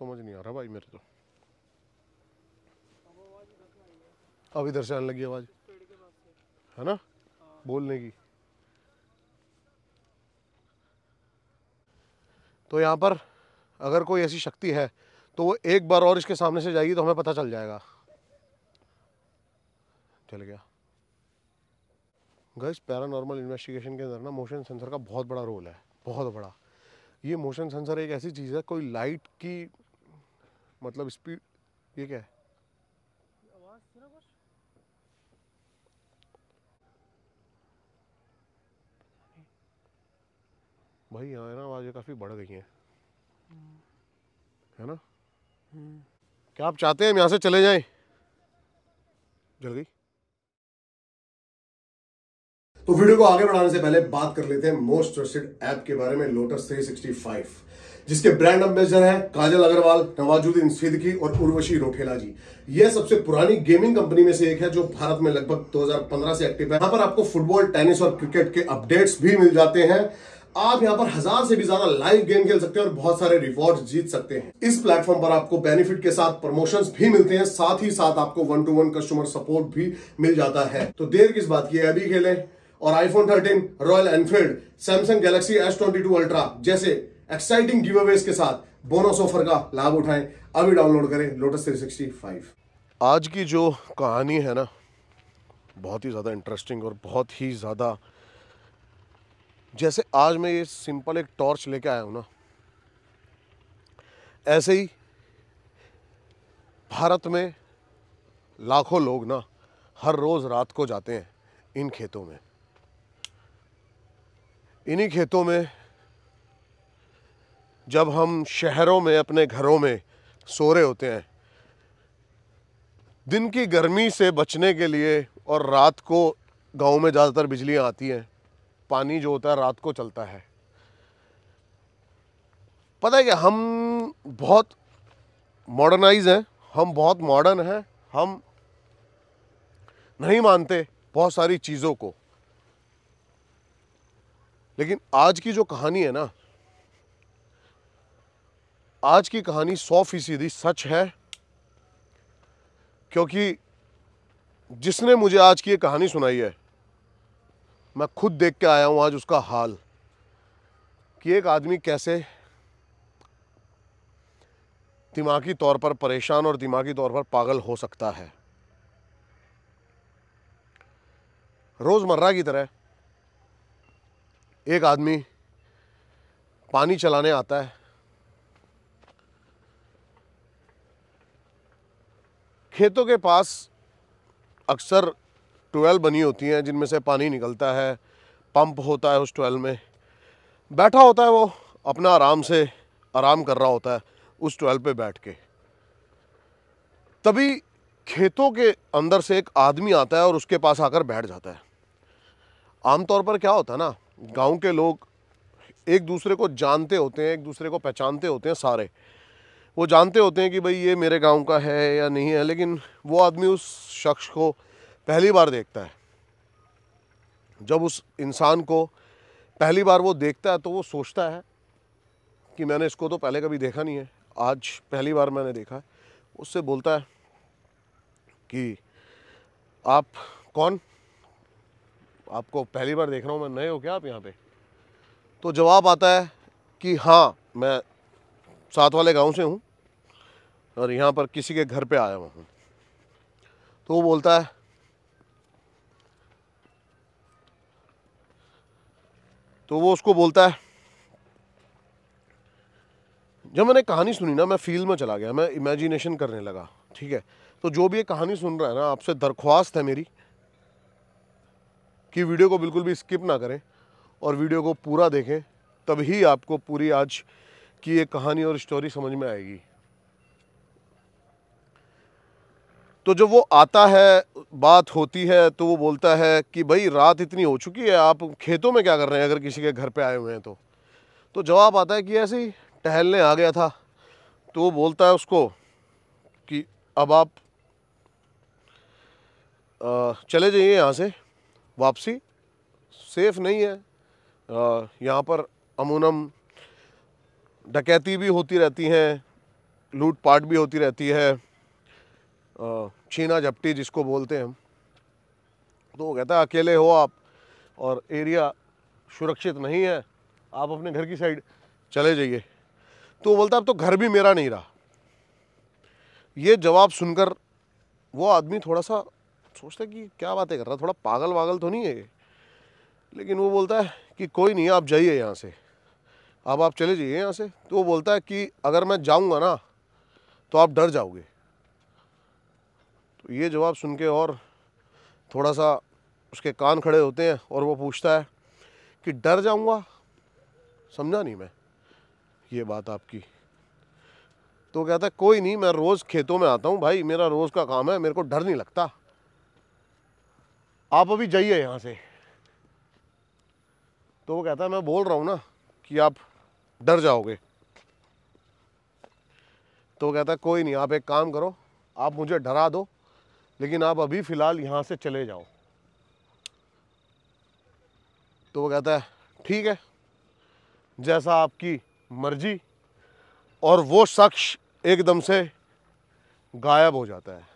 समझ नहीं आ रहा भाई मेरे को तो। अभी इधर से आने लगी आवाज़ है ना बोलने की तो यहाँ पर अगर कोई ऐसी शक्ति है तो वो एक बार और इसके सामने से जाएगी तो हमें पता चल जाएगा चल गया गैस पैरानॉर्मल इन्वेस्टिगेशन के अंदर ना मोशन सेंसर का बहुत बड़ा रोल है बहुत बड़ा ये मोशन सेंसर एक ऐसी चीज़ है कोई लाइट की मतलब स्पीड ये क्या है भाई यहाँ ना आवाज़ें काफ़ी बढ़ गई हैं है ना हम्म। क्या आप चाहते हैं हम यहाँ से चले जाएं जल्दी तो वीडियो को आगे बढ़ाने से पहले बात कर लेते हैं मोस्ट ट्रस्टेड ऐप के बारे में लोटस 365 जिसके ब्रांड एम्बेसडर हैं काजल अग्रवाल नवाजुद्दीन सिद्दकी और उर्वशी रोखेला जी यह सबसे पुरानी गेमिंग कंपनी में से एक है जो भारत में लगभग 2015 से एक्टिव है यहां पर आपको फुटबॉल टेनिस और क्रिकेट के अपडेट्स भी मिल जाते हैं आप यहाँ पर हजार से भी ज्यादा लाइव गेम खेल सकते हैं और बहुत सारे रिवॉर्ड जीत सकते हैं इस प्लेटफॉर्म पर आपको बेनिफिट के साथ प्रमोशंस भी मिलते हैं साथ ही साथ आपको one to one customer support भी मिल जाता है तो देर किस बात की है अभी खेलें और iPhone 13 Royal Enfield Samsung Galaxy S twenty two Ultra जैसे एक्साइटिंग गिव अवेज के साथ बोनस ऑफर का लाभ उठाएं अभी डाउनलोड करें लोटस थ्री सिक्सटी फाइव आज की जो कहानी है ना बहुत ही ज़्यादा इंटरेस्टिंग और बहुत ही ज़्यादा जैसे आज मैं ये सिंपल एक टॉर्च लेके आया हूँ ना ऐसे ही भारत में लाखों लोग ना हर रोज़ रात को जाते हैं इन खेतों में इन्हीं खेतों में जब हम शहरों में अपने घरों में सो रहे होते हैं दिन की गर्मी से बचने के लिए और रात को गांव में ज़्यादातर बिजलियाँ आती हैं पानी जो होता है रात को चलता है पता है कि हम बहुत मॉडर्नाइज हैं हम बहुत मॉडर्न हैं हम नहीं मानते बहुत सारी चीज़ों को लेकिन आज की जो कहानी है ना आज की कहानी सौ फीसदी सच है क्योंकि जिसने मुझे आज की ये कहानी सुनाई है मैं खुद देख के आया हूँ आज उसका हाल कि एक आदमी कैसे दिमागी तौर पर परेशान और दिमागी तौर पर पागल हो सकता है रोज़मर्रा की तरह एक आदमी पानी चलाने आता है खेतों के पास अक्सर ट्वेल बनी होती हैं जिनमें से पानी निकलता है पंप होता है उस ट्वेल में बैठा होता है वो अपना आराम से आराम कर रहा होता है उस ट्वेल पे बैठ के तभी खेतों के अंदर से एक आदमी आता है और उसके पास आकर बैठ जाता है आमतौर पर क्या होता है ना गांव के लोग एक दूसरे को जानते होते हैं एक दूसरे को पहचानते होते हैं सारे वो जानते होते हैं कि भाई ये मेरे गांव का है या नहीं है लेकिन वो आदमी उस शख्स को पहली बार देखता है जब उस इंसान को पहली बार वो देखता है तो वो सोचता है कि मैंने इसको तो पहले कभी देखा नहीं है आज पहली बार मैंने देखा है उससे बोलता है कि आप कौन आपको पहली बार देख रहा हूँ मैं नए हो क्या आप यहाँ पे तो जवाब आता है कि हाँ मैं साथ वाले गांव से हूँ और यहाँ पर किसी के घर पे आया हुआ हूँ तो वो बोलता है तो वो उसको बोलता है जब मैंने कहानी सुनी ना मैं फील्ड में चला गया मैं इमेजिनेशन करने लगा ठीक है तो जो भी ये कहानी सुन रहा है ना आपसे दरख्वास्त है मेरी कि वीडियो को बिल्कुल भी स्किप ना करें और वीडियो को पूरा देखें तभी आपको पूरी आज की ये कहानी और स्टोरी समझ में आएगी तो जब वो आता है बात होती है तो वो बोलता है कि भाई रात इतनी हो चुकी है आप खेतों में क्या कर रहे हैं अगर किसी के घर पे आए हुए हैं तो तो जवाब आता है कि ऐसे ही टहलने आ गया था तो वो बोलता है उसको कि अब आप चले जाइए यहाँ से वापसी सेफ नहीं है यहाँ पर अमूनम डकैती भी होती रहती हैं लूटपाट भी होती रहती है छीना झपटी जिसको बोलते हैं हम तो वो कहता है अकेले हो आप और एरिया सुरक्षित नहीं है आप अपने घर की साइड चले जाइए तो बोलता अब तो घर भी मेरा नहीं रहा ये जवाब सुनकर वो आदमी थोड़ा सा सोचता कि क्या बातें कर रहा थोड़ा पागल वागल तो नहीं है ये लेकिन वो बोलता है कि कोई नहीं आप जाइए यहाँ से अब आप चले जाइए यहाँ से तो वो बोलता है कि अगर मैं जाऊँगा ना तो आप डर जाओगे तो ये जवाब सुन के और थोड़ा सा उसके कान खड़े होते हैं और वो पूछता है कि डर जाऊँगा समझा नहीं मैं ये बात आपकी तो कहता है कोई नहीं मैं रोज़ खेतों में आता हूँ भाई मेरा रोज़ का काम है मेरे को डर नहीं लगता आप अभी जाइए यहाँ से तो वो कहता है मैं बोल रहा हूँ ना कि आप डर जाओगे तो वो कहता है कोई नहीं आप एक काम करो आप मुझे डरा दो लेकिन आप अभी फ़िलहाल यहाँ से चले जाओ तो वो कहता है ठीक है जैसा आपकी मर्जी और वो शख्स एकदम से गायब हो जाता है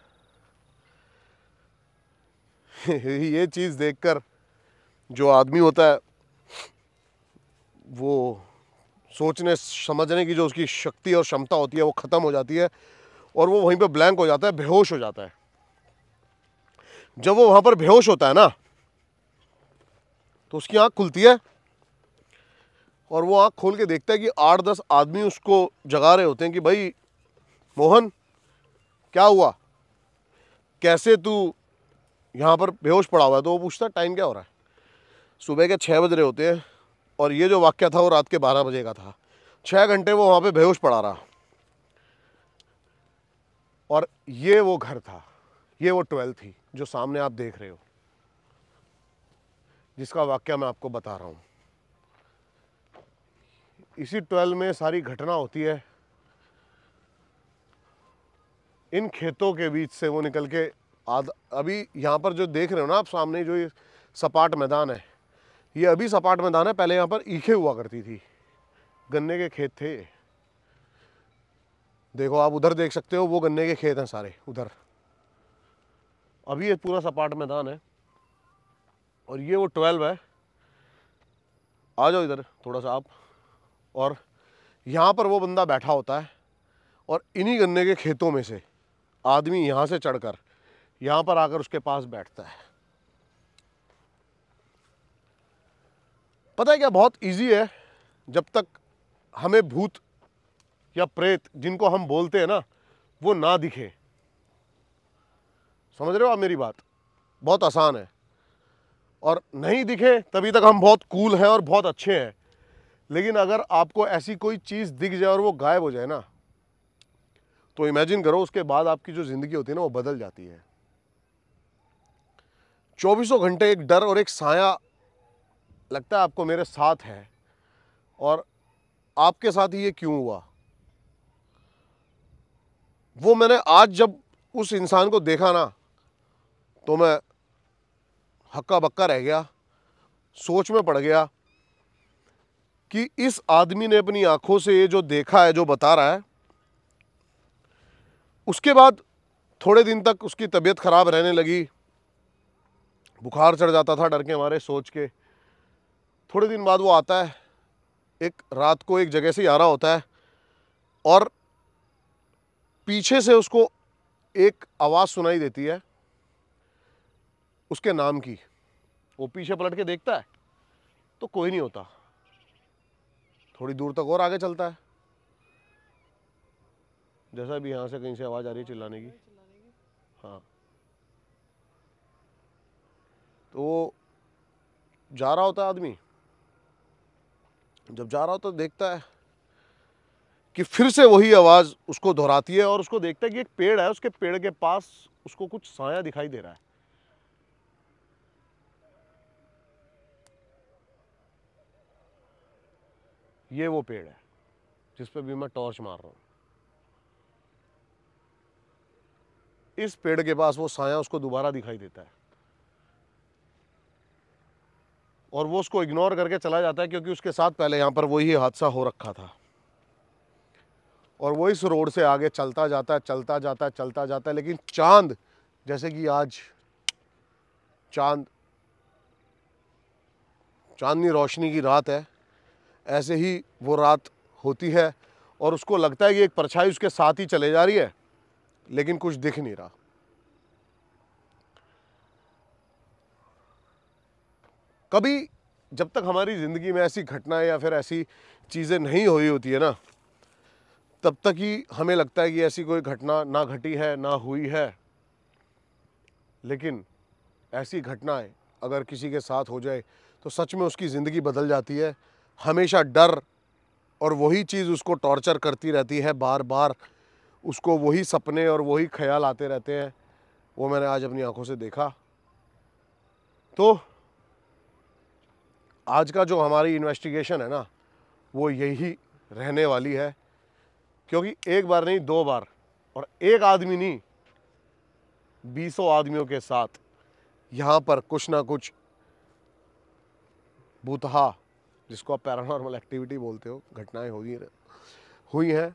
ये चीज़ देखकर जो आदमी होता है वो सोचने समझने की जो उसकी शक्ति और क्षमता होती है वो ख़त्म हो जाती है और वो वहीं पे ब्लैंक हो जाता है बेहोश हो जाता है जब वो वहाँ पर बेहोश होता है ना तो उसकी आँख खुलती है और वो आँख खोल के देखता है कि आठ दस आदमी उसको जगा रहे होते हैं कि भाई मोहन क्या हुआ कैसे तू यहाँ पर बेहोश पड़ा हुआ है तो वो पूछता टाइम क्या हो रहा है सुबह के छः बज रहे होते हैं और ये जो वाक्य था वो रात के बारह बजे का था छः घंटे वो वहाँ पे बेहोश पड़ा रहा और ये वो घर था ये वो ट्वेल्व थी जो सामने आप देख रहे हो जिसका वाक्य मैं आपको बता रहा हूँ इसी ट्वेल्व में सारी घटना होती है इन खेतों के बीच से वो निकल के आद अभी यहाँ पर जो देख रहे हो ना आप सामने जो ये सपाट मैदान है ये अभी सपाट मैदान है पहले यहाँ पर ईखे हुआ करती थी गन्ने के खेत थे देखो आप उधर देख सकते हो वो गन्ने के खेत हैं सारे उधर अभी ये पूरा सपाट मैदान है और ये वो ट्वेल्व है आ जाओ इधर थोड़ा सा आप और यहाँ पर वो बंदा बैठा होता है और इन्हीं गन्ने के खेतों में से आदमी यहाँ से चढ़कर यहां पर आकर उसके पास बैठता है पता है क्या बहुत इजी है जब तक हमें भूत या प्रेत जिनको हम बोलते हैं ना वो ना दिखे समझ रहे हो आप मेरी बात बहुत आसान है और नहीं दिखे तभी तक हम बहुत कूल हैं और बहुत अच्छे हैं लेकिन अगर आपको ऐसी कोई चीज़ दिख जाए और वो गायब हो जाए ना तो इमेजिन करो उसके बाद आपकी जो ज़िंदगी होती है ना वो बदल जाती है चौबीसों घंटे एक डर और एक साया लगता है आपको मेरे साथ है और आपके साथ ही ये क्यों हुआ वो मैंने आज जब उस इंसान को देखा ना तो मैं हक्का बक्का रह गया सोच में पड़ गया कि इस आदमी ने अपनी आंखों से ये जो देखा है जो बता रहा है उसके बाद थोड़े दिन तक उसकी तबीयत ख़राब रहने लगी बुखार चढ़ जाता था डर के हमारे सोच के थोड़े दिन बाद वो आता है एक रात को एक जगह से ही आ रहा होता है और पीछे से उसको एक आवाज़ सुनाई देती है उसके नाम की वो पीछे पलट के देखता है तो कोई नहीं होता थोड़ी दूर तक और आगे चलता है जैसा भी यहाँ से कहीं से आवाज़ आ रही है चिल्लाने की हाँ तो वो जा रहा होता है आदमी जब जा रहा होता देखता है कि फिर से वही आवाज़ उसको दोहराती है और उसको देखता है कि एक पेड़ है उसके पेड़ के पास उसको कुछ साया दिखाई दे रहा है ये वो पेड़ है जिस पे भी मैं टॉर्च मार रहा हूं इस पेड़ के पास वो साया उसको दोबारा दिखाई देता है और वो उसको इग्नोर करके चला जाता है क्योंकि उसके साथ पहले यहाँ पर वही हादसा हो रखा था और वो इस रोड से आगे चलता जाता है चलता जाता है चलता जाता है लेकिन चांद जैसे कि आज चांद चांदनी रोशनी की रात है ऐसे ही वो रात होती है और उसको लगता है कि एक परछाई उसके साथ ही चले जा रही है लेकिन कुछ दिख नहीं रहा कभी जब तक हमारी ज़िंदगी में ऐसी घटनाएं या फिर ऐसी चीज़ें नहीं हुई होती है ना तब तक ही हमें लगता है कि ऐसी कोई घटना ना घटी है ना हुई है लेकिन ऐसी घटनाएं अगर किसी के साथ हो जाए तो सच में उसकी ज़िंदगी बदल जाती है हमेशा डर और वही चीज़ उसको टॉर्चर करती रहती है बार बार उसको वही सपने और वही ख्याल आते रहते हैं वो मैंने आज अपनी आंखों से देखा तो आज का जो हमारी इन्वेस्टिगेशन है ना वो यही रहने वाली है क्योंकि एक बार नहीं दो बार और एक आदमी नहीं बीसों आदमियों के साथ यहाँ पर कुछ ना कुछ भूतहा जिसको आप पैरानॉर्मल एक्टिविटी बोलते हो घटनाएं हुई हुई हैं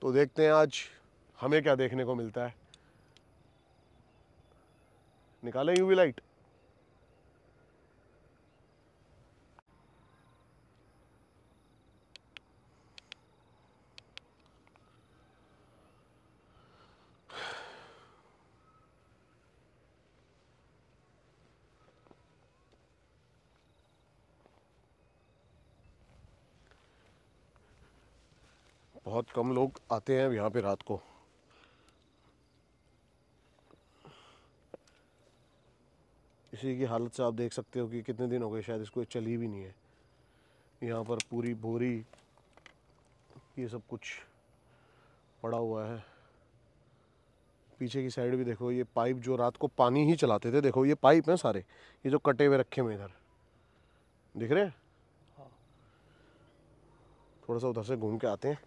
तो देखते हैं आज हमें क्या देखने को मिलता है निकाले यूवी लाइट बहुत कम लोग आते हैं यहाँ पे रात को इसी की हालत से आप देख सकते हो कि कितने दिन हो गए शायद इसको चली भी नहीं है यहाँ पर पूरी बोरी ये सब कुछ पड़ा हुआ है पीछे की साइड भी देखो ये पाइप जो रात को पानी ही चलाते थे देखो ये पाइप हैं सारे ये जो कटे हुए रखे हुए इधर दिख रहे हैं हाँ। थोड़ा सा उधर से घूम के आते हैं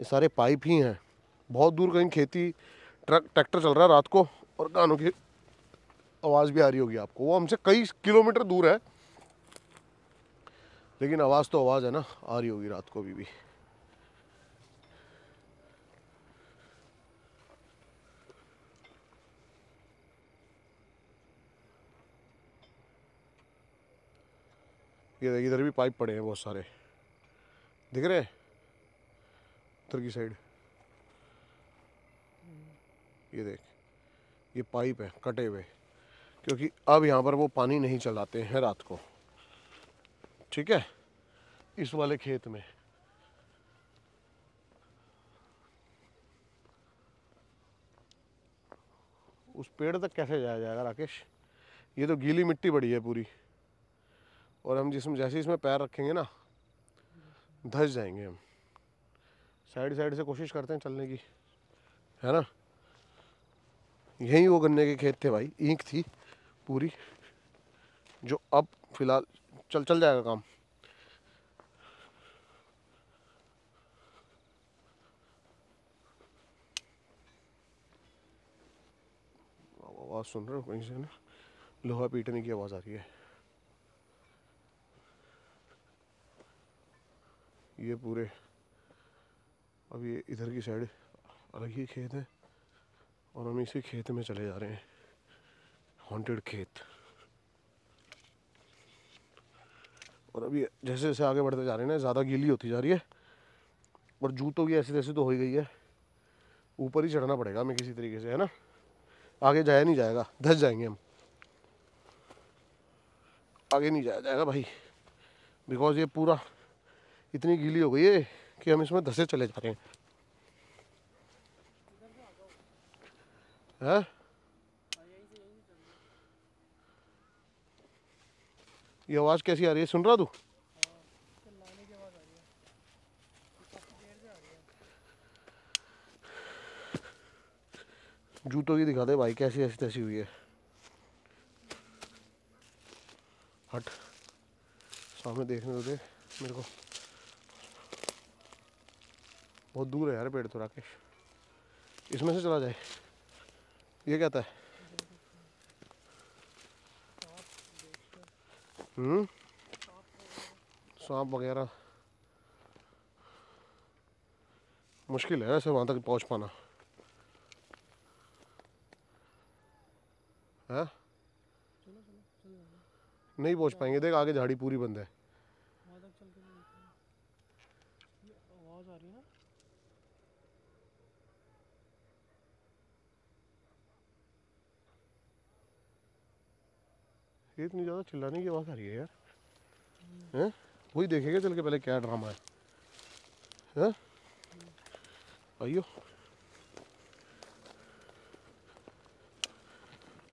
ये सारे पाइप ही हैं बहुत दूर कहीं खेती ट्रक ट्रैक्टर चल रहा है रात को और गानों की आवाज़ भी आ रही होगी आपको वो हमसे कई किलोमीटर दूर है लेकिन आवाज़ तो आवाज़ है ना आ रही होगी रात को भी, भी। ये इधर भी पाइप पड़े हैं बहुत सारे दिख रहे हैं उत्तर की साइड ये देख ये पाइप है कटे हुए क्योंकि अब यहाँ पर वो पानी नहीं चलाते हैं रात को ठीक है इस वाले खेत में उस पेड़ तक कैसे जाया जाएगा राकेश ये तो गीली मिट्टी बड़ी है पूरी और हम जिसमें जैसे इसमें पैर रखेंगे ना धस जाएंगे हम साइड साइड से कोशिश करते हैं चलने की है ना यही वो गन्ने के खेत थे भाई ईंक थी पूरी जो अब फिलहाल चल चल जाएगा काम आवाज़ सुन रहे हो कहीं से ना लोहा पीटने की आवाज़ आ रही है ये पूरे अब ये इधर की साइड अलग ही खेत है और हम इसी खेत में चले जा रहे हैं हॉन्टेड खेत और अभी जैसे जैसे आगे बढ़ते जा रहे हैं ना ज़्यादा गीली होती जा रही है और जूतों की ऐसी तैसी तो हो ही गई है ऊपर ही चढ़ना पड़ेगा हमें किसी तरीके से है ना आगे जाया नहीं जाएगा धस जाएंगे हम आगे नहीं जाया जाएगा भाई बिकॉज ये पूरा इतनी गीली हो गई है कि हम इसमें धसे चले जा रहे हैं है? हाँ? ये आवाज़ कैसी आ रही है सुन रहा तू जूतों की दिखा दे भाई कैसी ऐसी तैसी हुई है हट सामने देखने दो तो दे मेरे को बहुत दूर है यार पेड़ तो राकेश इसमें से चला जाए ये कहता है हम्म सांप वगैरह मुश्किल है ऐसे वहां तक पहुंच पाना है हाँ? नहीं पहुंच पाएंगे देख आगे झाड़ी पूरी बंद है ये इतनी ज़्यादा चिल्लाने की आवाज़ आ रही है यार हैं वही देखेगा चल के पहले क्या ड्रामा है हैं आइयो